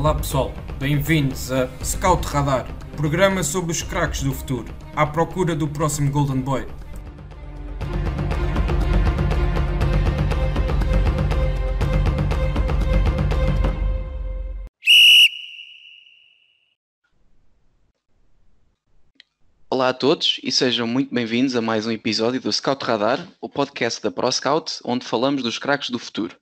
Olá pessoal, bem-vindos a Scout Radar, programa sobre os craques do futuro, à procura do próximo Golden Boy. Olá a todos e sejam muito bem-vindos a mais um episódio do Scout Radar, o podcast da ProScout, onde falamos dos craques do futuro.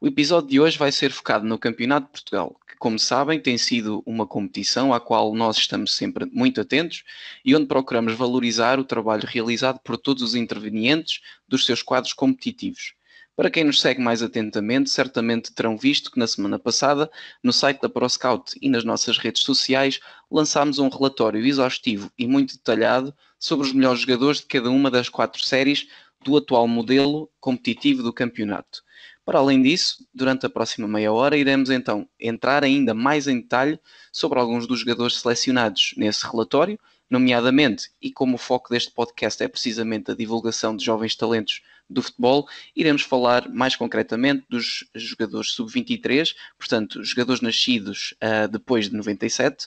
O episódio de hoje vai ser focado no Campeonato de Portugal, que, como sabem, tem sido uma competição à qual nós estamos sempre muito atentos e onde procuramos valorizar o trabalho realizado por todos os intervenientes dos seus quadros competitivos. Para quem nos segue mais atentamente, certamente terão visto que na semana passada, no site da ProScout e nas nossas redes sociais, lançámos um relatório exaustivo e muito detalhado sobre os melhores jogadores de cada uma das quatro séries do atual modelo competitivo do campeonato. Para além disso, durante a próxima meia hora iremos então entrar ainda mais em detalhe sobre alguns dos jogadores selecionados nesse relatório, nomeadamente, e como o foco deste podcast é precisamente a divulgação de jovens talentos do futebol, iremos falar mais concretamente dos jogadores sub-23, portanto, jogadores nascidos uh, depois de 97,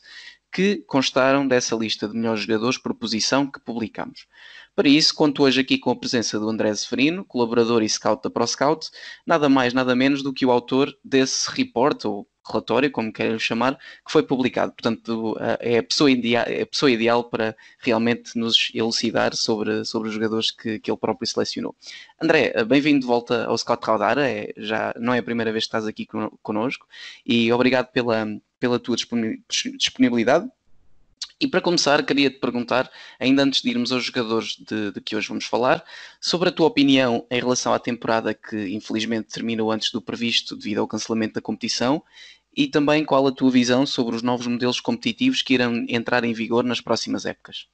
que constaram dessa lista de melhores jogadores por posição que publicamos. Para isso, conto hoje aqui com a presença do André Zeferino, colaborador e scout da ProScout, nada mais, nada menos do que o autor desse report, ou relatório, como querem chamar, que foi publicado. Portanto, eh, é a pessoa, ideal, é a pessoa ideal para realmente nos elucidar sobre, sobre os jogadores que, que ele próprio selecionou. André, eh, bem-vindo de volta ao Scout Raudara, é, já não é a primeira vez que estás aqui conosco e obrigado pela pela tua disponibilidade. E para começar, queria te perguntar, ainda antes de irmos aos jogadores de, de que hoje vamos falar, sobre a tua opinião em relação à temporada que infelizmente terminou antes do previsto devido ao cancelamento da competição e também qual a tua visão sobre os novos modelos competitivos que irão entrar em vigor nas próximas épocas.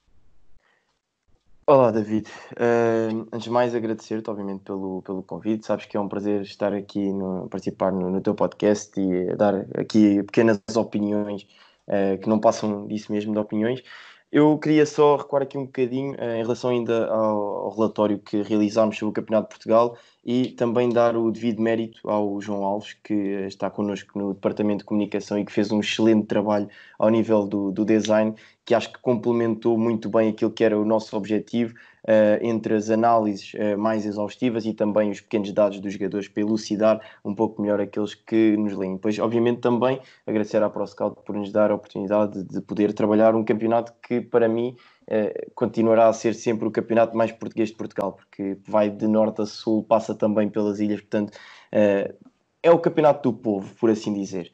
Olá, David. Uh, antes de mais, agradecer-te, obviamente, pelo, pelo convite. Sabes que é um prazer estar aqui, no, participar no, no teu podcast e eh, dar aqui pequenas opiniões uh, que não passam disso mesmo, de opiniões. Eu queria só recuar aqui um bocadinho eh, em relação ainda ao, relatório que realizámos sobre o Campeonato de Portugal e também dar o devido mérito ao João Alves, que eh, está connosco no Departamento de Comunicação e que fez um excelente trabalho ao nível do, do design, que acho que complementou muito bem aquilo que era o nosso objetivo, eh, entre as análises eh, mais exaustivas e também os pequenos dados dos jogadores para elucidar um pouco melhor aqueles que nos leem. Pois, obviamente, também agradecer à ProScout por nos dar a oportunidade de poder trabalhar um campeonato que, para mim, eh, continuará a ser sempre o campeonato mais português de Portugal, porque vai de norte a sul, passa também pelas ilhas, portanto, é o campeonato do povo, por assim dizer.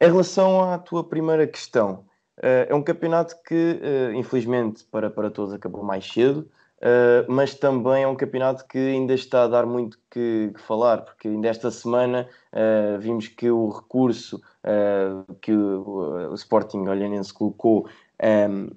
Em relação à tua primeira questão, eh, é um campeonato que, eh, infelizmente, para, para todos acabou mais cedo, eh, mas também é um campeonato que ainda está a dar muito que, que falar, porque ainda esta semana vimos que o recurso que o, o Sporting Olhanense colocou ehm,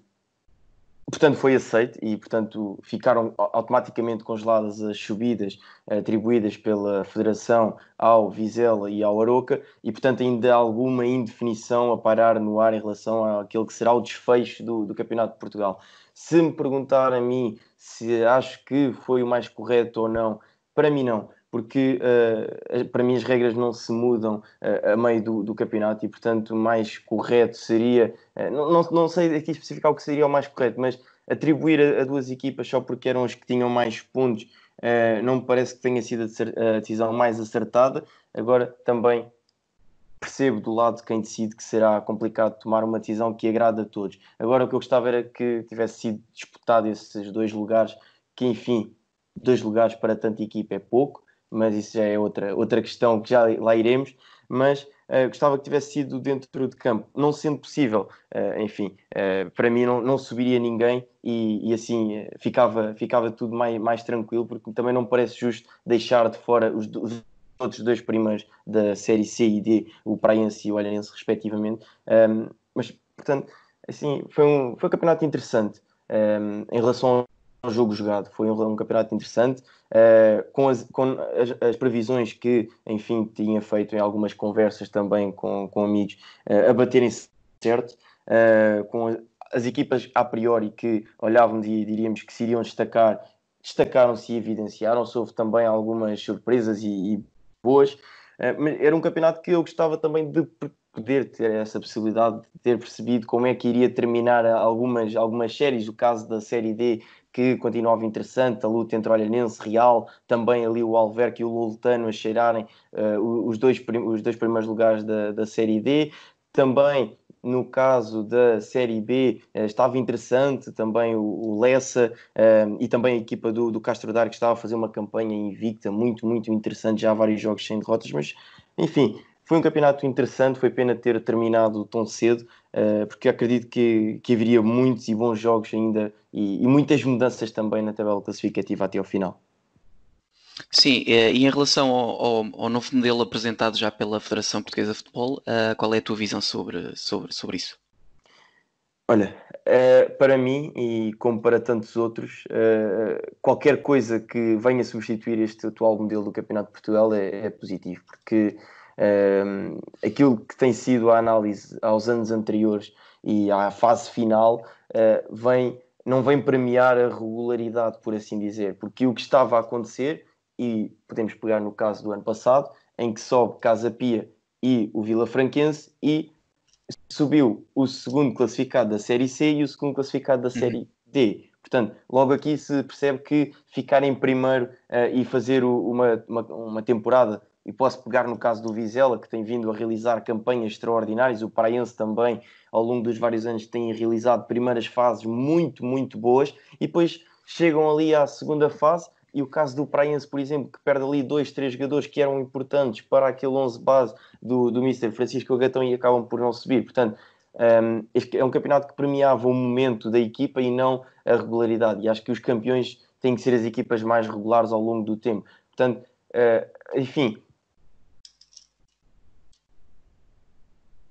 portanto, foi aceito e, portanto, ficaram automaticamente congeladas as subidas eh, atribuídas pela Federação ao Vizela e ao Aroca e, portanto, ainda há alguma indefinição a parar no ar em relação àquele que será o desfecho do, do Campeonato de Portugal. Se me perguntar a mim se acho que foi o mais correto ou não, para mim não porque uh, para mim as regras não se mudam uh, a meio do, do, campeonato e, portanto, o mais correto seria, uh, não, não, não, sei aqui especificar o que seria o mais correto, mas atribuir a, a duas equipas só porque eram as que tinham mais pontos, não me parece que tenha sido a decisão mais acertada. Agora também percebo do lado de quem decide que será complicado tomar uma decisão que agrada a todos. Agora o que eu gostava era que tivesse sido disputado esses dois lugares, que enfim, dois lugares para tanta equipa é pouco, mas isso já é outra, outra questão que já lá iremos. Mas uh, gostava que tivesse sido dentro de campo, não sendo possível, uh, enfim, uh, para mim não, não subiria ninguém e, e assim ficava, ficava tudo mais, mais tranquilo, porque também não parece justo deixar de fora os, os outros dois primeiros da série C e D, o Praiense e o Olhanense, respectivamente. Um, mas, portanto, assim, foi um, foi um campeonato interessante um, em relação um jogo jogado, foi um, um campeonato interessante, uh, com, as, com as, as, previsões que, enfim, tinha feito em algumas conversas também com, com amigos, uh, a baterem certo, uh, com as equipas a priori que olhávamos e diríamos que se iriam destacar, destacaram-se e evidenciaram-se, houve também algumas surpresas e, e boas, era um campeonato que eu gostava também de poder ter essa possibilidade de ter percebido como é que iria terminar algumas, algumas séries, o caso da Série D que continuava interessante, a luta entre o Olhanense, Real, também ali o Alverque e o Lultano a cheirarem uh, os, dois os dois primeiros lugares da, da Série D. Também no caso da Série B, eh, estava interessante também o, Lessa eh, e também a equipa do, do Castro Dar, que estava a fazer uma campanha invicta muito, muito interessante, já há vários jogos sem derrotas, mas enfim, foi um campeonato interessante, foi pena ter terminado tão cedo, eh, porque acredito que, que haveria muitos e bons jogos ainda e, e muitas mudanças também na tabela classificativa até ao final. Sim, eh, e em relação ao, ao, ao, novo modelo apresentado já pela Federação Portuguesa de Futebol, eh, qual é a tua visão sobre, sobre, sobre isso? Olha, para mim e como para tantos outros, qualquer coisa que venha substituir este atual modelo do Campeonato de Portugal é, é positivo, porque aquilo que tem sido a análise aos anos anteriores e à fase final uh, vem, não vem premiar a regularidade, por assim dizer, porque o que estava a acontecer, e podemos pegar no caso do ano passado, em que sobe Casa Pia e o Vila Franquense e subiu o segundo classificado da Série C e o segundo classificado da Série D. Portanto, logo aqui se percebe que ficar em primeiro uh, e fazer o, uma, uma, uma temporada e posso pegar no caso do Vizela, que tem vindo a realizar campanhas extraordinárias, o Praense também, ao longo dos vários anos, tem realizado primeiras fases muito, muito boas, e depois chegam ali à segunda fase, e o caso do Praense, por exemplo, que perde ali dois, três jogadores que eram importantes para aquele 11 base do, do Mr. Francisco Gatão e acabam por não subir. Portanto, um, é um campeonato que premiava o momento da equipa e não a regularidade. E acho que os campeões têm que ser as equipas mais regulares ao longo do tempo. Portanto, uh, enfim,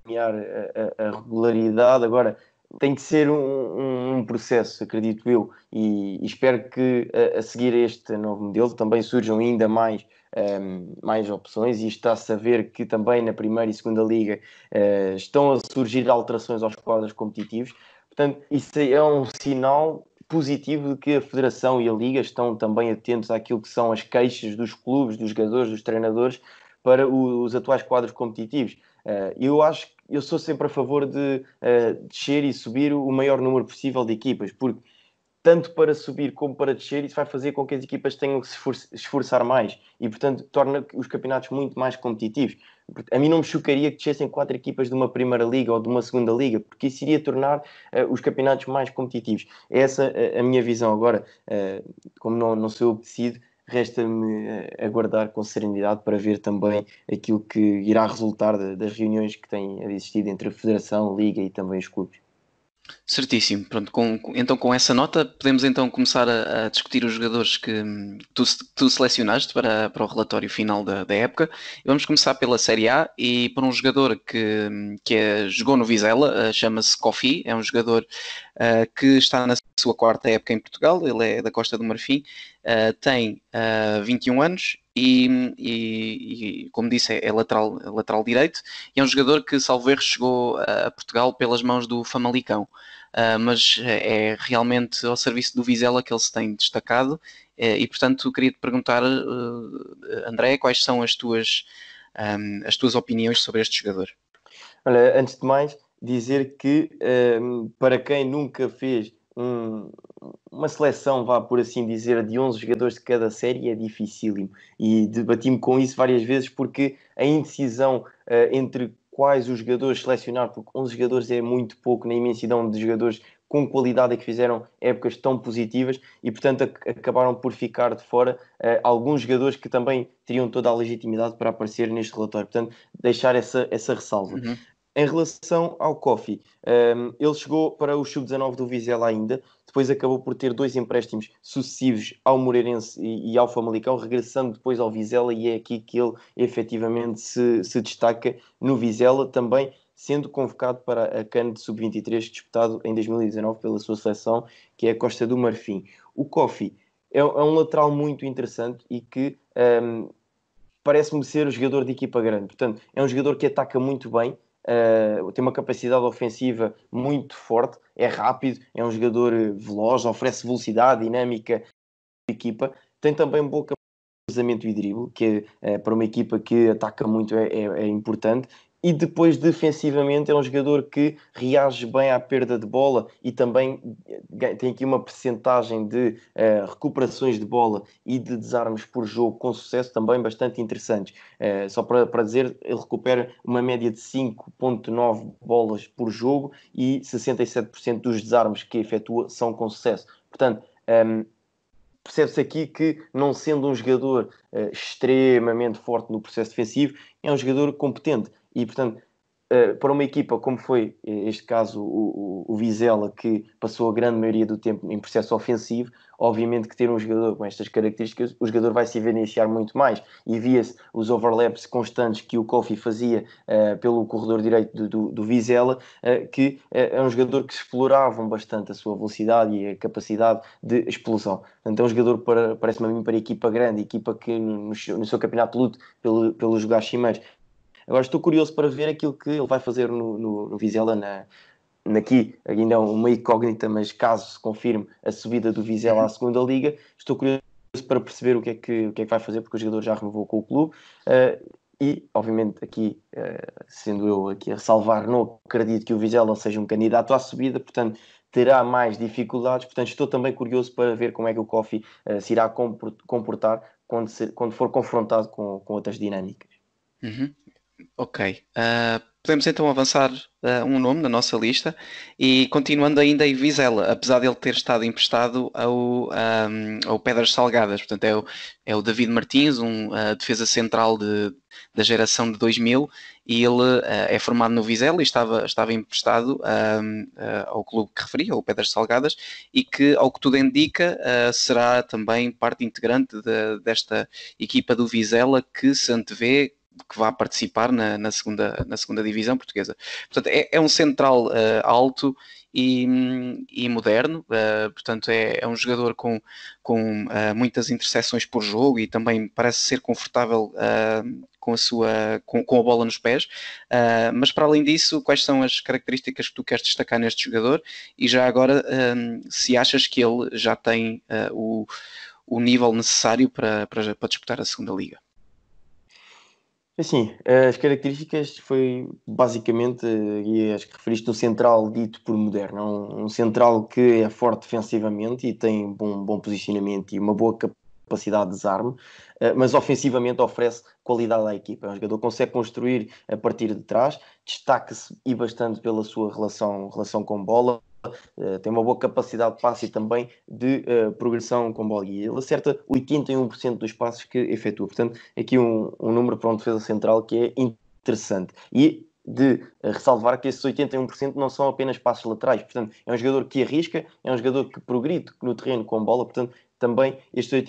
ganhar a, a, regularidade. Agora, tem que ser um, um processo, acredito eu, e, e espero que a, a, seguir este novo modelo também surjam ainda mais, um, ehm, mais opções. E está-se a ver que também na primeira e segunda liga uh, estão a surgir alterações aos quadros competitivos. Portanto, isso é um sinal positivo de que a Federação e a Liga estão também atentos àquilo que são as queixas dos clubes, dos jogadores, dos treinadores para os atuais quadros competitivos. Eh, eu acho eu sou sempre a favor de uh, descer e subir o maior número possível de equipas, porque tanto para subir como para descer, isso vai fazer com que as equipas tenham que se esforçar mais e, portanto, torna os campeonatos muito mais competitivos. A mim não me chocaria que descessem quatro equipas de uma primeira liga ou de uma segunda liga, porque isso iria tornar uh, os campeonatos mais competitivos. Essa é a minha visão. Agora, uh, como não, não sou eu que decido, Resta-me eh, aguardar com serenidade para ver também aquilo que irá resultar das reuniões que têm existido entre a Federação, a Liga e também os clubes. Certíssimo. Pronto, com, então com essa nota podemos então começar a, a discutir os jogadores que hum, tu, tu selecionaste para, para, o relatório final da, da, época. Vamos começar pela Série A e por um jogador que, hum, que é, jogou no Vizela, eh, chama-se Kofi, é um jogador uh, que está na sua quarta época em Portugal, ele é da Costa do Marfim, uh, tem uh, 21 anos e, e, e, como disse, é lateral, lateral direito e é um jogador que, salvo erro, chegou a Portugal pelas mãos do Famalicão. Uh, mas é realmente ao serviço do Vizela que ele se tem destacado uh, e portanto queria te perguntar uh, André, quais são as tuas um, ah, as tuas opiniões sobre este jogador? Olha, antes de mais dizer que um, para quem nunca fez um, uma seleção, vá por assim dizer, de 11 jogadores de cada série é dificílimo. E debati-me com isso várias vezes porque a indecisão uh, entre quais os jogadores selecionar, porque 11 jogadores é muito pouco na imensidão de jogadores com qualidade que fizeram épocas tão positivas e, portanto, acabaram por ficar de fora uh, alguns jogadores que também teriam toda a legitimidade para aparecer neste relatório. Portanto, deixar essa, essa ressalva. Uhum. Em relação ao Kofi, um, ehm, ele chegou para o sub-19 do Vizela ainda, depois acabou por ter dois empréstimos sucessivos ao Moreirense e, e, ao Famalicão, regressando depois ao Vizela, e é aqui que ele efetivamente se, se destaca no Vizela, também sendo convocado para a cana de Sub-23, disputado em 2019 pela sua seleção, que é a Costa do Marfim. O Kofi é, é um lateral muito interessante e que. Um, ehm, Parece-me ser o jogador de equipa grande. Portanto, é um jogador que ataca muito bem, Uh, tem uma capacidade ofensiva muito forte, é rápido, é um jogador eh, veloz, oferece velocidade, dinâmica equipa. Tem também boa cruzamento e drible, que uh, para uma equipa que ataca muito é, é, é importante e depois defensivamente é um jogador que reage bem à perda de bola e também tem aqui uma percentagem de uh, recuperações de bola e de desarmes por jogo com sucesso também bastante interessantes. Uh, só para, para dizer, ele recupera uma média de 5.9 bolas por jogo e 67% dos desarmes que efetua são com sucesso. Portanto, um, ehm, percebe-se aqui que, não sendo um jogador uh, extremamente forte no processo defensivo, é um jogador competente. E, portanto, eh, para uma equipa como foi, eh, este caso, o, o, o, Vizela, que passou a grande maioria do tempo em processo ofensivo, obviamente que ter um jogador com estas características, o jogador vai se evidenciar muito mais. E via-se os overlaps constantes que o Kofi fazia uh, pelo corredor direito do, do, do Vizela, uh, que é um jogador que exploravam bastante a sua velocidade e a capacidade de explosão. Portanto, é um jogador, para, parece-me a mim, para equipa grande, equipa que no, no seu campeonato de luto pelo, pelos lugares cimeiros Agora estou curioso para ver aquilo que ele vai fazer no, no, no Vizela na, naqui, ainda é uma incógnita, mas caso se confirme a subida do Vizela à segunda liga, estou curioso para perceber o que é que, o que, é que vai fazer, porque o jogador já renovou com o clube. Uh, e, obviamente, aqui, ah, sendo eu aqui a salvar não acredito que o Vizela seja um candidato à subida, portanto, terá mais dificuldades. Portanto, estou também curioso para ver como é que o Coffee ah, se irá comportar quando, se, quando for confrontado com, com outras dinâmicas. Uhum. Ok. Uh, podemos então avançar uh, um nome na nossa lista e continuando ainda em Vizela, apesar de ele ter estado emprestado ao, um, ao Pedras Salgadas. Portanto, é o, é o David Martins, um uh, defesa central de, da geração de 2000 e ele é formado no Vizela e estava, estava emprestado ao clube que referia, ao Pedras Salgadas, e que, ao que tudo indica, será também parte integrante de, desta equipa do Vizela que se antevê que vá participar na, na segunda, na segunda divisão portuguesa. Portanto, é, é um central uh, alto e, e moderno, uh, portanto, é, é, um jogador com, com uh, muitas interseções por jogo e também parece ser confortável com a sua com, com, a bola nos pés. Uh, mas para além disso, quais são as características que tu queres destacar neste jogador? E já agora, se achas que ele já tem uh, o, o nível necessário para, para, para disputar a segunda liga? Assim, as características foi basicamente, e acho que referiste, um central dito por moderno. É um, um central que é forte defensivamente e tem bom, bom posicionamento e uma boa capacidade de desarme, eh, mas ofensivamente oferece qualidade à equipa. É um jogador que consegue construir a partir de trás, destaca-se e bastante pela sua relação, relação com bola, eh, tem uma boa capacidade de passe e também de uh, progressão com bola. E ele acerta 81% dos passes que efetua. Portanto, aqui um, um número para um defesa central que é interessante. E de eh, ressalvar que esses 81% não são apenas passos laterais. Portanto, é um jogador que arrisca, é um jogador que progride no terreno com bola. Portanto, também estes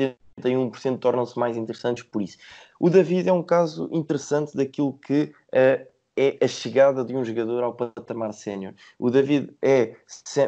81% tornam-se mais interessantes por isso. O David é um caso interessante daquilo que a é a chegada de um jogador ao patamar sénior. O David é,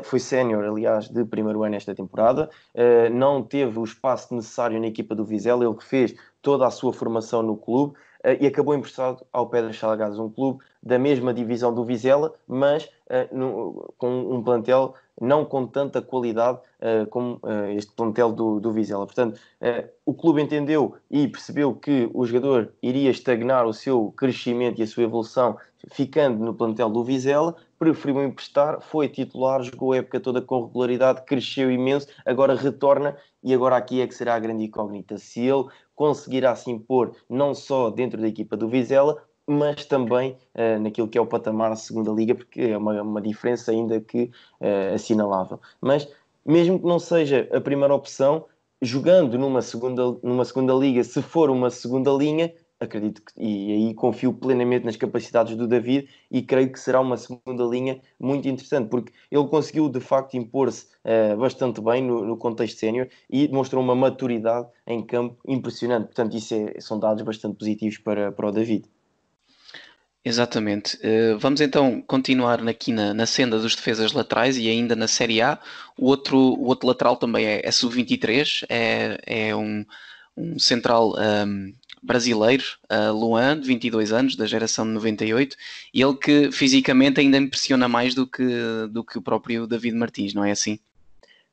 foi sénior, aliás, de primeiro ano esta temporada, uh, não teve o espaço necessário na equipa do Vizela, ele fez toda a sua formação no clube uh, e acabou emprestado ao Pedras Salgadas, um clube da mesma divisão do Vizela, mas uh, no, com um plantel não com tanta qualidade uh, como uh, este plantel do, do Vizela. Portanto, uh, o clube entendeu e percebeu que o jogador iria estagnar o seu crescimento e a sua evolução ficando no plantel do Vizela, preferiu emprestar, foi titular, jogou a época toda com regularidade, cresceu imenso, agora retorna e agora aqui é que será a grande incógnita. Se ele conseguirá se impor não só dentro da equipa do Vizela, mas também uh, naquilo que é o patamar da segunda liga, porque é uma, uma diferença ainda que uh, assinalável. Mas mesmo que não seja a primeira opção, jogando numa segunda, numa segunda liga, se for uma segunda linha, acredito que, e aí confio plenamente nas capacidades do David e creio que será uma segunda linha muito interessante, porque ele conseguiu de facto impor-se uh, bastante bem no, no contexto sénior e demonstrou uma maturidade em campo impressionante. Portanto, isso é, são dados bastante positivos para, para o David. Exatamente. Uh, vamos então continuar aqui na, na, senda dos defesas laterais e ainda na Série A. O outro, o outro lateral também é, é sub-23, é, é um, um central um, ehm, brasileiro, uh, Luan, de 22 anos, da geração de 98, e ele que fisicamente ainda impressiona mais do que, do que o próprio David Martins, não é assim?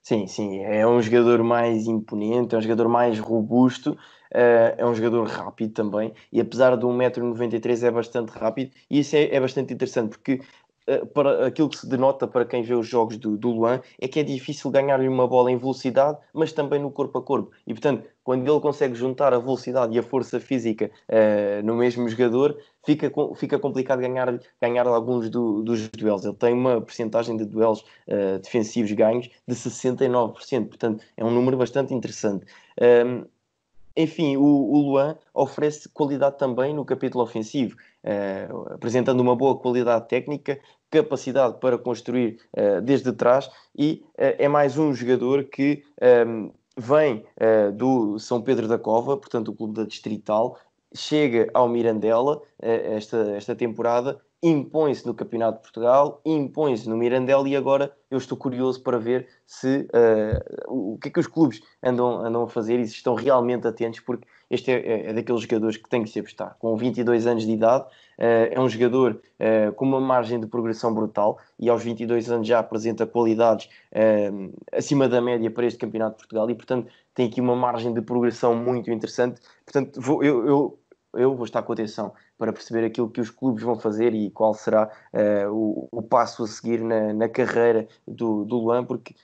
Sim, sim. É um jogador mais imponente, é um jogador mais robusto eh, é um jogador rápido também e apesar de 1,93m é bastante rápido e isso é, é bastante interessante porque eh, para aquilo que se denota para quem vê os jogos do, do Luan é que é difícil ganhar-lhe uma bola em velocidade, mas também no corpo a corpo. E portanto, quando ele consegue juntar a velocidade e a força física uh, no mesmo jogador, fica, fica complicado ganhar, ganhar alguns do, dos duelos. Ele tem uma percentagem de duelos uh, defensivos ganhos de 69%, portanto, é um número bastante interessante. Um, ehm, enfim, o, o Luan oferece qualidade também no capítulo ofensivo, uh, apresentando uma boa qualidade técnica, capacidade para construir uh, desde trás e uh, é mais um jogador que um, ehm, vem do São Pedro da Cova, portanto, o clube da Distrital, chega ao Mirandela esta, esta temporada impõe-se no Campeonato de Portugal, impõe-se no Mirandel e agora eu estou curioso para ver se uh, o que é que os clubes andam, andam a fazer e se estão realmente atentos, porque este é, é daqueles jogadores que tem que se apostar. Com 22 anos de idade, uh, é um jogador uh, com uma margem de progressão brutal e aos 22 anos já apresenta qualidades acima da média para este Campeonato de Portugal e, portanto, tem aqui uma margem de progressão muito interessante. Portanto, vou, eu, eu eu vou estar com atenção para perceber aquilo que os clubes vão fazer e qual será uh, o, o, passo a seguir na, na carreira do, do Luan, porque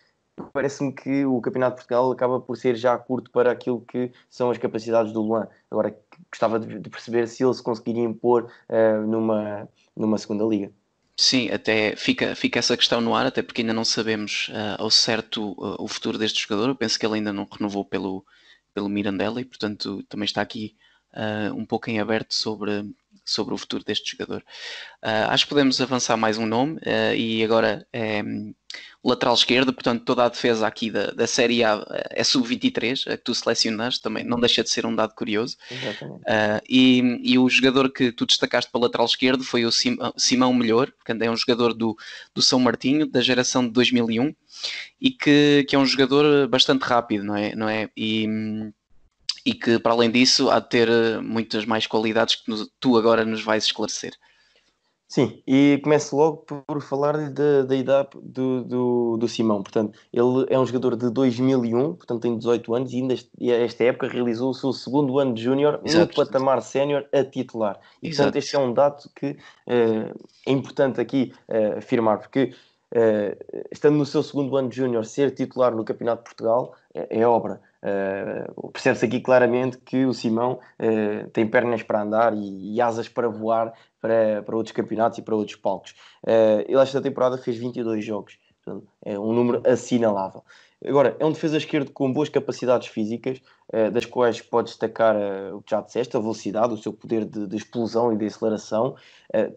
parece-me que o Campeonato de Portugal acaba por ser já curto para aquilo que são as capacidades do Luan. Agora gostava de, de perceber se ele se conseguiria impor uh, numa, numa segunda liga. Sim, até fica, fica essa questão no ar, até porque ainda não sabemos uh, ao certo uh, o futuro deste jogador. Eu penso que ele ainda não renovou pelo, pelo Mirandela e, portanto, também está aqui uh, um pouco em aberto sobre, sobre o futuro deste jogador. Uh, acho que podemos avançar mais um nome uh, e agora é um, lateral esquerdo, portanto toda a defesa aqui da, da Série A é sub-23, a que tu selecionaste também, não deixa de ser um dado curioso. Uh, e, e, o jogador que tu destacaste para lateral esquerdo foi o Sim, Simão Melhor, que é um jogador do, do São Martinho, da geração de 2001, e que, que é um jogador bastante rápido, não é? Não é? E, hum, e que, para além disso, há de ter eh, muitas mais qualidades que tu agora nos vais esclarecer. Sim, e começo logo por falar da, da idade do, do, do, Simão. Portanto, ele é um jogador de 2001, portanto tem 18 anos e ainda esta época realizou o seu segundo ano de júnior no patamar sénior a titular. E, Exato. portanto, este é um dado que uh, é importante aqui uh, afirmar, porque uh, estando no seu segundo ano de júnior, ser titular no Campeonato de Portugal é, é obra. Uh, Percebe-se aqui claramente que o Simão uh, tem pernas para andar e, e asas para voar para, para, outros campeonatos e para outros palcos. Uh, ele, esta temporada, fez 22 jogos, portanto, é um número assinalável. Agora, é um defesa esquerdo com boas capacidades físicas, das quais pode destacar o que já disseste, a velocidade, o seu poder de, de explosão e de aceleração,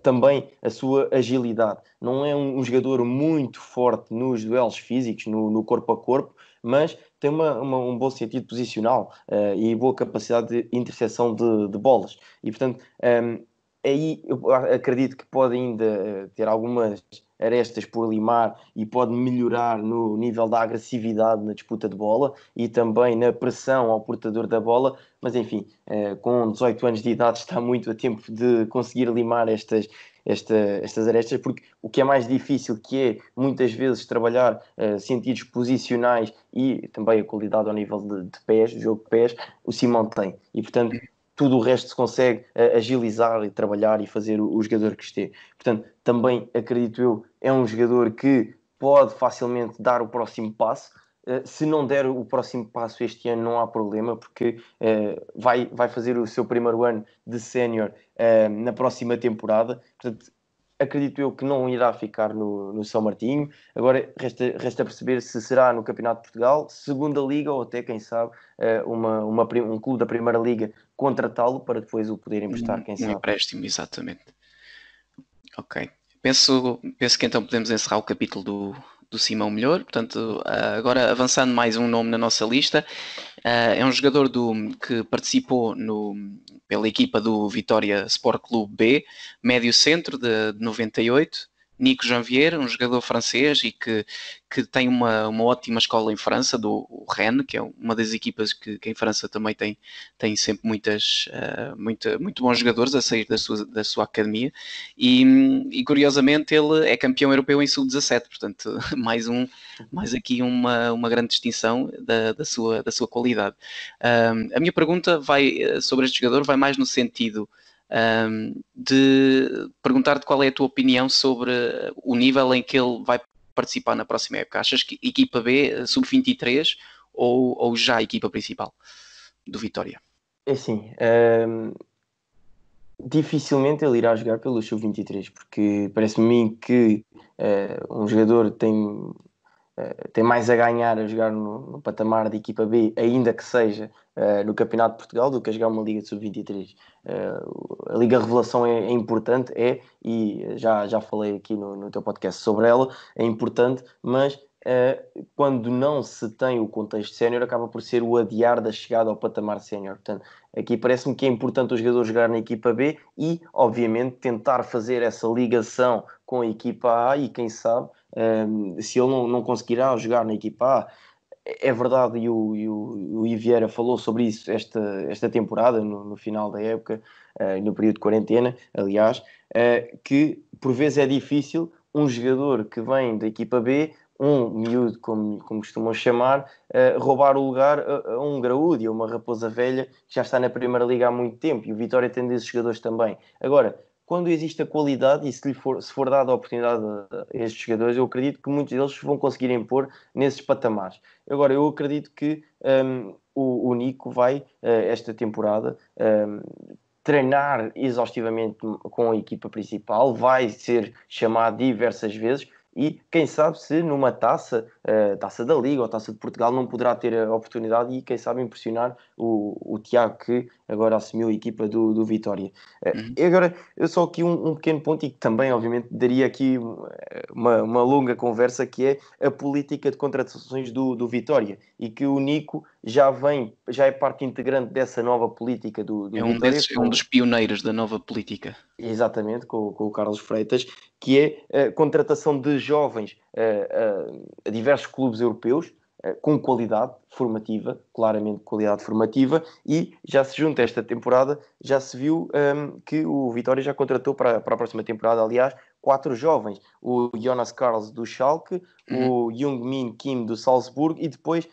também a sua agilidade. Não é um, um jogador muito forte nos duelos físicos, no, no corpo a corpo, mas tem uma, uma, um bom sentido posicional uh, e boa capacidade de interseção de, de bolas. E, portanto, um, ehm, aí eu acredito que pode ainda eh, ter algumas arestas por limar e pode melhorar no nível da agressividade na disputa de bola e também na pressão ao portador da bola, mas enfim, eh, com 18 anos de idade está muito a tempo de conseguir limar estas, esta, estas arestas, porque o que é mais difícil que é muitas vezes trabalhar uh, sentidos posicionais e também a qualidade ao nível de, de pés, jogo de pés, o Simão tem. E portanto, tudo o resto se consegue uh, agilizar e trabalhar e fazer o, o jogador que esteja. Portanto, também acredito eu, é um jogador que pode facilmente dar o próximo passo eh, se não der o próximo passo este ano, não há problema, porque eh, vai, vai fazer o seu primeiro ano de sénior eh, na próxima temporada. Portanto, acredito eu que não irá ficar no, no São Martinho. Agora resta, resta perceber se será no Campeonato de Portugal, Segunda Liga ou até, quem sabe, uma, uma um clube da Primeira Liga contratá-lo para depois o poder emprestar, quem um sabe. empréstimo, exatamente. Ok. Penso, penso que então podemos encerrar o capítulo do, do Simão melhor. Portanto, ah, agora avançando mais um nome na nossa lista, ah, é um jogador do, que participou no, pela equipa do Vitória Sport Clube B, médio centro de, de 98. Nico Janvier, um jogador francês e que, que tem uma, uma ótima escola em França, do Rennes, que é uma das equipas que, que em França também tem, tem sempre muitas, uh, eh, muito, muito bons jogadores a sair da sua, da sua academia. E, e curiosamente ele é campeão europeu em sub-17, portanto, mais, um, mais aqui uma, uma grande distinção da, da, sua, da sua qualidade. Uh, a minha pergunta vai eh, sobre este jogador vai mais no sentido um, de perguntar-te qual é a tua opinião sobre uh, o nível em que ele vai participar na próxima época. Achas que equipa B, uh, sub-23 ou, ou já a equipa principal do Vitória? É sim. Um, dificilmente ele irá jogar pelo sub-23, porque parece-me que uh, um jogador tem eh, tem mais a ganhar a jogar no, no patamar da equipa B, ainda que seja uh, no Campeonato de Portugal, do que a jogar uma Liga de Sub-23. Eh, a Liga Revelação é, é, importante, é, e já, já falei aqui no, no teu podcast sobre ela, é importante, mas quando não se tem o contexto sénior, acaba por ser o adiar da chegada ao patamar sénior. Portanto, aqui parece-me que é importante o jogador jogar na equipa B e, obviamente, tentar fazer essa ligação com a equipa A e, quem sabe, um, se ele não, não conseguirá jogar na equipa A, é verdade, e o, e o, o Iviera falou sobre isso esta, esta temporada, no, no final da época, uh, no período de quarentena, aliás, uh, que por vezes é difícil um jogador que vem da equipa B, um miúdo, como, como costumam chamar, uh, roubar o lugar a, a um graúdo a uma raposa velha que já está na Primeira Liga há muito tempo, e o Vitória tem desses jogadores também. Agora, quando existe a qualidade e se, for, se for dada a oportunidade a estes jogadores, eu acredito que muitos deles vão conseguir impor nesses patamares. Agora, eu acredito que um, o, o, Nico vai, uh, esta temporada, um, treinar exaustivamente com a equipa principal, vai ser chamado diversas vezes, e quem sabe se numa taça, uh, taça da Liga ou taça de Portugal, não poderá ter a oportunidade e quem sabe impressionar o, o Tiago, que agora assumiu a equipa do, do Vitória. Eh, uhum. Agora, eu só aqui um, um, pequeno ponto e que também, obviamente, daria aqui eh, uma, uma longa conversa, que é a política de contratações do, do Vitória e que o Nico já vem, já é parte integrante dessa nova política do, do é um Vitória. Desses, é um dos pioneiros da nova política. Exatamente, com, com o Carlos Freitas, que é a contratação de jovens a, eh, a, a diversos clubes europeus, eh, com qualidade formativa, claramente qualidade formativa, e já se junta esta temporada, já se viu um, ehm, que o Vitória já contratou para, para a próxima temporada, aliás, quatro jovens, o Jonas Carlos do Schalke, uhum. o Jungmin Kim do Salzburgo e depois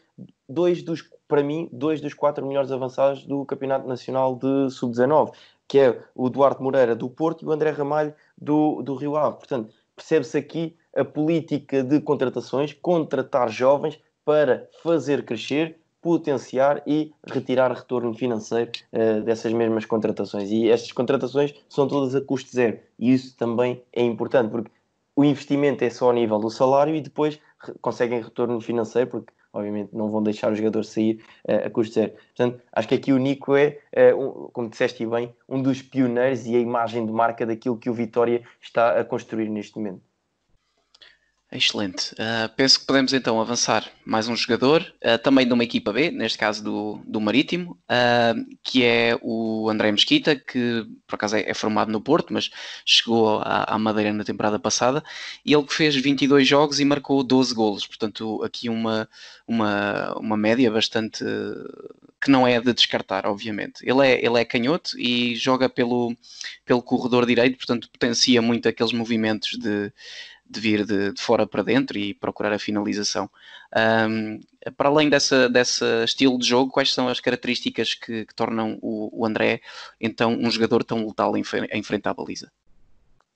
dois dos, para mim, dois dos quatro melhores avançados do Campeonato Nacional de Sub-19, que é o Duarte Moreira do Porto e o André Ramalho do, do Rio Ave. Portanto, percebe-se aqui a política de contratações, contratar jovens, para fazer crescer, potenciar e retirar retorno financeiro uh, dessas mesmas contratações. E estas contratações são todas a custo zero, e isso também é importante, porque o investimento é só a nível do salário e depois conseguem retorno financeiro, porque obviamente não vão deixar o jogador sair uh, a custo zero. Portanto, acho que aqui o Nico é, uh, um, como disseste bem, um dos pioneiros e a imagem de marca daquilo que o Vitória está a construir neste momento. Excelente. Uh, penso que podemos então avançar mais um jogador, uh, também de uma equipa B, neste caso do, do Marítimo, uh, que é o André Mesquita, que por acaso é, é formado no Porto, mas chegou à, Madeira na temporada passada, e ele que fez 22 jogos e marcou 12 golos, portanto aqui uma, uma, uma média bastante... que não é de descartar, obviamente. Ele é, ele é canhoto e joga pelo, pelo corredor direito, portanto potencia muito aqueles movimentos de de vir de, de, fora para dentro e procurar a finalização. Um, para além dessa, desse estilo de jogo, quais são as características que, que tornam o, o, André então um jogador tão letal em, em frente à baliza?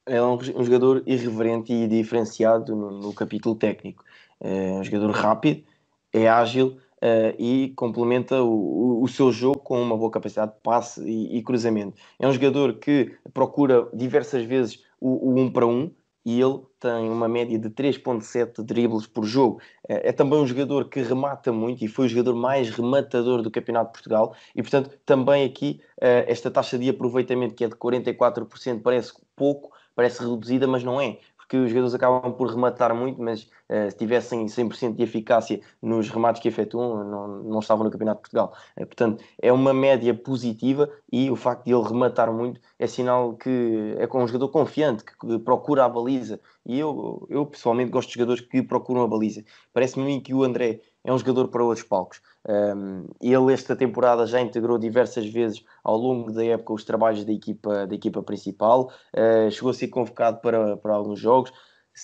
é um, um jogador irreverente e diferenciado no, no, capítulo técnico. É um jogador rápido, é ágil uh, e complementa o, o, o, seu jogo com uma boa capacidade de passe e, e cruzamento. É um jogador que procura diversas vezes o, o um para um, e ele tem uma média de 3.7 dribles por jogo. É, é, também um jogador que remata muito e foi o jogador mais rematador do Campeonato de Portugal e, portanto, também aqui eh, esta taxa de aproveitamento que é de 44% parece pouco, parece reduzida, mas não é porque os jogadores acabam por rematar muito, mas uh, se tivessem 100% de eficácia nos remates que efetuam, não, não estavam no Campeonato de Portugal. Uh, portanto, é uma média positiva e o facto de ele rematar muito é sinal que é um jogador confiante, que procura a baliza. E eu, eu pessoalmente gosto de jogadores que procuram a baliza. Parece-me que o André é um jogador para outros palcos. Um, ele esta temporada já integrou diversas vezes ao longo da época os trabalhos da equipa, da equipa principal, uh, chegou a ser convocado para, para alguns jogos.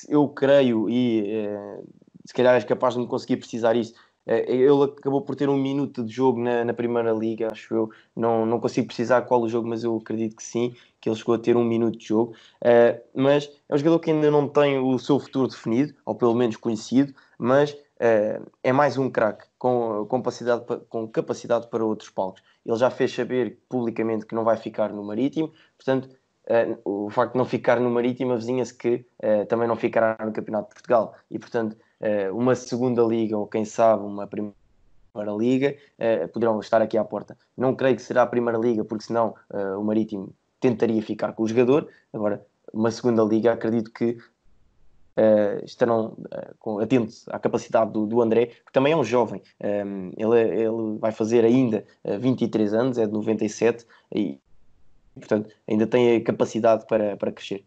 Eu creio, e uh, se calhar és capaz de me conseguir precisar isso, ah, ele acabou por ter um minuto de jogo na, na, Primeira Liga, acho eu. Não, não consigo precisar qual o jogo, mas eu acredito que sim, que ele chegou a ter um minuto de jogo. mas é um jogador que ainda não tem o seu futuro definido, ou pelo menos conhecido, mas é, é mais um craque com, capacidade, com capacidade para outros palcos. Ele já fez saber publicamente que não vai ficar no Marítimo, portanto, eh, o facto de não ficar no Marítimo avizinha-se que eh, também não ficará no Campeonato de Portugal. E, portanto, eh, uma segunda liga ou, quem sabe, uma primeira Liga, eh, poderão estar aqui à porta. Não creio que será a Primeira Liga, porque senão eh, o Marítimo tentaria ficar com o jogador. Agora, uma segunda liga, acredito que uh, estarão uh, eh, atentos à capacidade do, do André, que também é um jovem. Um, ehm, ele, é, ele vai fazer ainda uh, eh, 23 anos, é de 97, e portanto ainda tem a capacidade para, para crescer.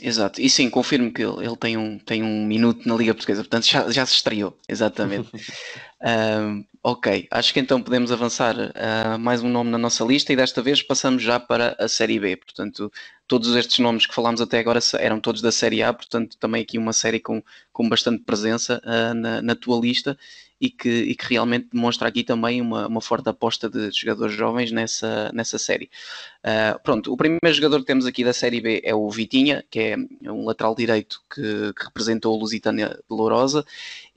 Exato, e sim, confirmo que ele, ele tem, um, tem um minuto na Liga Portuguesa, portanto já, já se estreou, exatamente. um, ehm, Ok, acho que então podemos avançar uh, mais um nome na nossa lista e desta vez passamos já para a Série B. Portanto, todos estes nomes que falámos até agora eram todos da Série A, portanto, também aqui uma série com, com bastante presença uh, na, na, tua lista e que, e que, realmente demonstra aqui também uma, uma, forte aposta de jogadores jovens nessa, nessa série. Uh, pronto, o primeiro jogador que temos aqui da Série B é o Vitinha, que é um lateral direito que, que representou o Lusitânia Dolorosa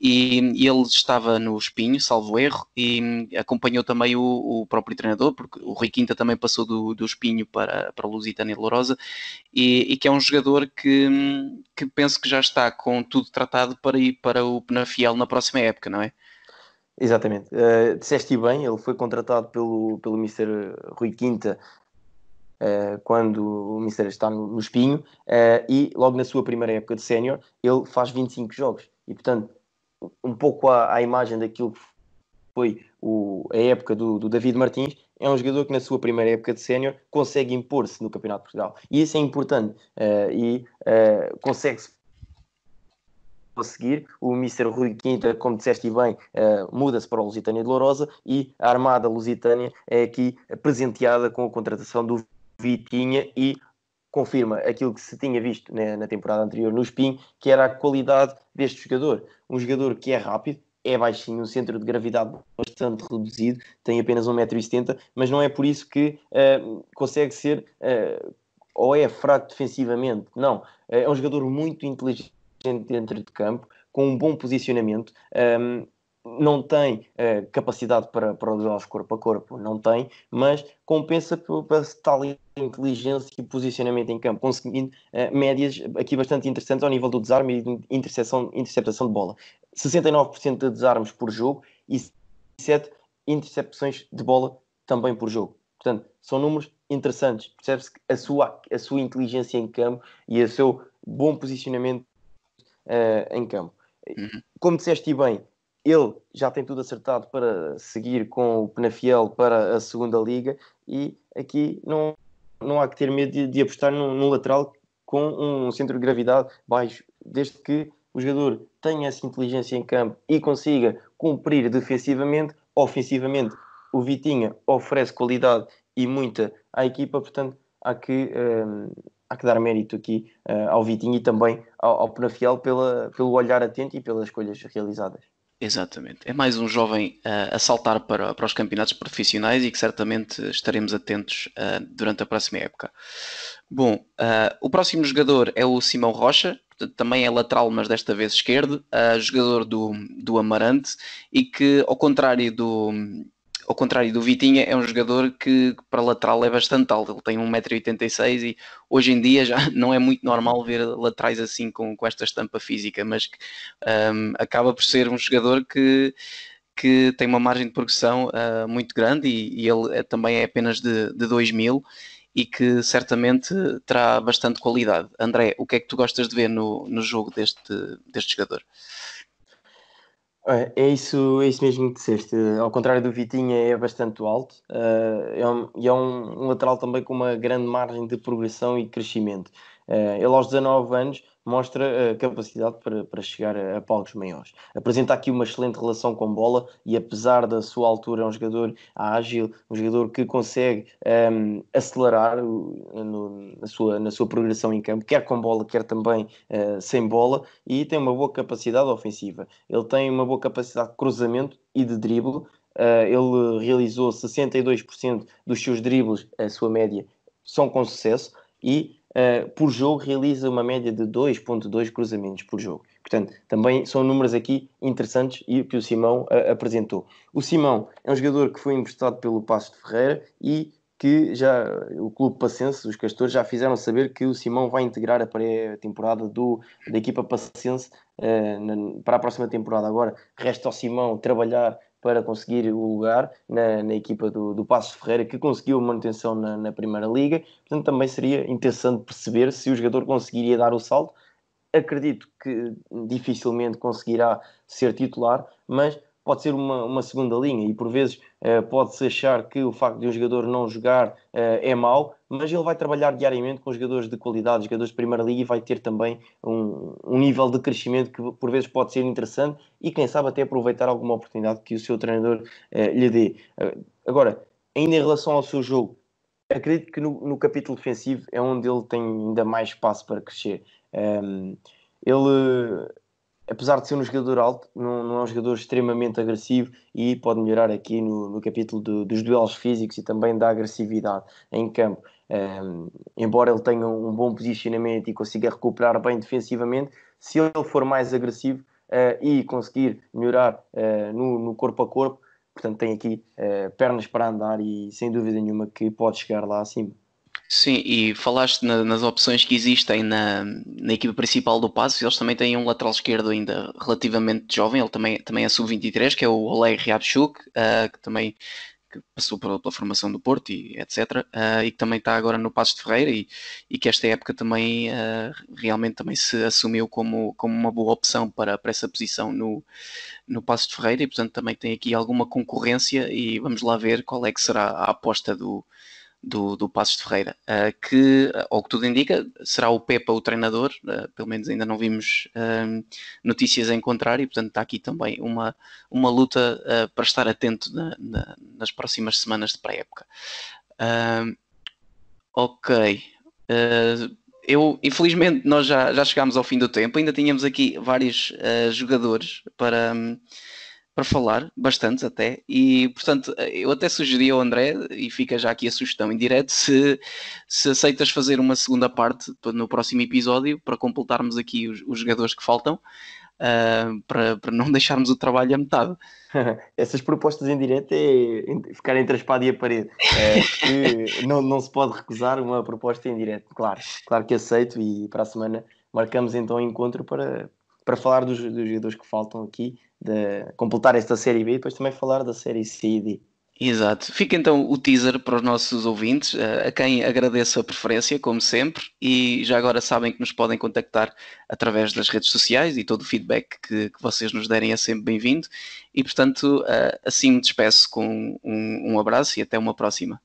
e, e ele estava no Espinho, salvo erro, e acompanhou também o, o próprio treinador, porque o Rui Quinta também passou do, do Espinho para, para Lusitânia e Lourosa, e, e, que é um jogador que, que penso que já está com tudo tratado para ir para o Penafiel na próxima época, não é? Exatamente. Uh, eh, disseste bem, ele foi contratado pelo, pelo Mr. Rui Quinta uh, quando o Mr. está no, no espinho uh, e logo na sua primeira época de sénior ele faz 25 jogos e portanto um pouco à, à imagem daquilo que foi o, a época do, do, David Martins, é um jogador que na sua primeira época de sénior consegue impor-se no Campeonato de Portugal. E isso é importante. Uh, e uh, consegue-se conseguir. O Mr. Rui Quinta, como disseste bem, uh, muda-se para o Lusitânia de Lourosa e a Armada Lusitânia é aqui presenteada com a contratação do Vitinha e confirma aquilo que se tinha visto na, na temporada anterior no Spin, que era a qualidade deste jogador. Um jogador que é rápido, é baixinho, um centro de gravidade bastante reduzido, tem apenas 1,70m, mas não é por isso que uh, consegue ser uh, ou é fraco defensivamente. Não, eh, é um jogador muito inteligente dentro de campo, com um bom posicionamento. Um, não tem eh, capacidade para, para os corpo a corpo, não tem, mas compensa por, por tal inteligência e posicionamento em campo, conseguindo eh, médias aqui bastante interessantes ao nível do desarme e de interceptação, interceptação de bola. 69% de desarmes por jogo e 7 intercepções de bola também por jogo. Portanto, são números interessantes. Percebe-se a sua, a sua inteligência em campo e o seu bom posicionamento eh, em campo. Uhum. Como disseste bem, ele já tem tudo acertado para seguir com o Penafiel para a segunda liga e aqui não, não há que ter medo de, de apostar num, num, lateral com um centro de gravidade baixo, desde que o jogador tenha essa inteligência em campo e consiga cumprir defensivamente, ofensivamente. O Vitinha oferece qualidade e muita à equipa, portanto há que, ehm, há que dar mérito aqui uh, ao Vitinho e também ao, ao Penafiel pela, pelo olhar atento e pelas escolhas realizadas. Exatamente. É mais um jovem uh, a saltar para, para os campeonatos profissionais e que certamente estaremos atentos uh, durante a próxima época. Bom, uh, o próximo jogador é o Simão Rocha, portanto, também é lateral, mas desta vez esquerdo, jogador do, do Amarante e que, ao contrário do, ao contrário do Vitinha, é um jogador que para lateral é bastante alto. Ele tem 1,86m e hoje em dia já não é muito normal ver laterais assim com, com esta estampa física, mas um, acaba por ser um jogador que, que tem uma margem de progressão uh, muito grande e, e ele é, também é apenas de, de 2000 e que certamente terá bastante qualidade. André, o que é que tu gostas de ver no, no jogo deste, deste jogador? É isso, é isso mesmo que disseste. Ao contrário do Vitinha, é bastante alto uh, é um, e é um, um, lateral também com uma grande margem de progressão e crescimento. Eh, ele aos 19 anos mostra eh, capacidade para, para chegar a, a palcos maiores. Apresenta aqui uma excelente relação com bola e apesar da sua altura é um jogador ágil, um jogador que consegue um, ehm, acelerar no, na, sua, na sua progressão em campo, quer com bola, quer também uh, sem bola e tem uma boa capacidade ofensiva. Ele tem uma boa capacidade de cruzamento e de drible, Uh, ele realizou 62% dos seus dribles, a sua média, são com sucesso, e eh, por jogo realiza uma média de 2.2 cruzamentos por jogo. Portanto, também são números aqui interessantes e que o Simão uh, apresentou. O Simão é um jogador que foi emprestado pelo Passo de Ferreira e que já o clube passense, os castores, já fizeram saber que o Simão vai integrar a pré-temporada da equipa passense uh, na, para a próxima temporada. Agora resta ao Simão trabalhar para conseguir o lugar na, na equipa do, do Passo Ferreira, que conseguiu a manutenção na, na, Primeira Liga. Portanto, também seria interessante perceber se o jogador conseguiria dar o salto. Acredito que dificilmente conseguirá ser titular, mas pode ser uma, uma segunda linha e por vezes uh, pode-se achar que o facto de um jogador não jogar uh, é mau, mas ele vai trabalhar diariamente com jogadores de qualidade, jogadores de Primeira Liga e vai ter também um, um, nível de crescimento que por vezes pode ser interessante e quem sabe até aproveitar alguma oportunidade que o seu treinador eh, lhe dê. Eh, agora, ainda em relação ao seu jogo, acredito que no, no capítulo defensivo é onde ele tem ainda mais espaço para crescer. Um, ehm, ele apesar de ser um jogador alto, não, não, é um jogador extremamente agressivo e pode melhorar aqui no, no capítulo do, dos duelos físicos e também da agressividade em campo. Um, embora ele tenha um bom posicionamento e consiga recuperar bem defensivamente, se ele for mais agressivo uh, e conseguir melhorar uh, no, no, corpo a corpo, portanto, tem aqui uh, pernas para andar e sem dúvida nenhuma que pode chegar lá acima. Sim, e falaste na, nas opções que existem na, na equipa principal do Passos, eles também têm um lateral esquerdo ainda relativamente jovem, ele também, também é sub-23, que é o Oleg Ryabchuk, uh, que também que passou pela, pela, formação do Porto e etc. Uh, ah, e que também está agora no Passo de Ferreira e, e que esta época também uh, realmente também se assumiu como, como uma boa opção para, para essa posição no, no Passos de Ferreira e portanto também tem aqui alguma concorrência e vamos lá ver qual é que será a aposta do, do, do Passos de Ferreira, eh, que, eh, ao que tudo indica, será o Pepa o treinador, eh, pelo menos ainda não vimos ehm, notícias em contrário, portanto está aqui também uma, uma luta para estar atento na, na, nas próximas semanas de pré-época. Ehm, ok. eu, infelizmente, nós já, já chegámos ao fim do tempo, ainda tínhamos aqui vários jogadores para para falar, bastante até, e portanto eu até sugeri ao André, e fica já aqui a sugestão em direto, se, se aceitas fazer uma segunda parte no próximo episódio para completarmos aqui os, os jogadores que faltam, uh, para, para não deixarmos o trabalho a metade. Essas propostas em direto é ficar entre a espada e a parede, é, não, não se pode recusar uma proposta em direto, claro, claro que aceito e para a semana marcamos então um encontro para, para falar dos, dos jogadores que faltam aqui, de completar esta Série B e depois também falar da Série C e D. Exato. Fica então o teaser para os nossos ouvintes, eh, a quem agradeço a preferência, como sempre, e já agora sabem que nos podem contactar através das redes sociais e todo o feedback que, que vocês nos derem é sempre bem-vindo. E portanto, eh, assim me despeço com um, um abraço e até uma próxima.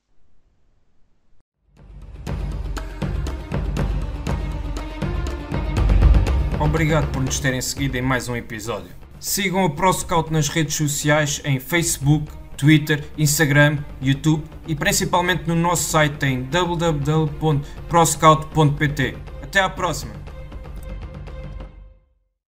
Obrigado por nos terem seguido em mais um episódio. Sigam o ProScout nas redes sociais em Facebook, Twitter, Instagram, YouTube e principalmente no nosso site em www.proscout.pt. Até à próxima!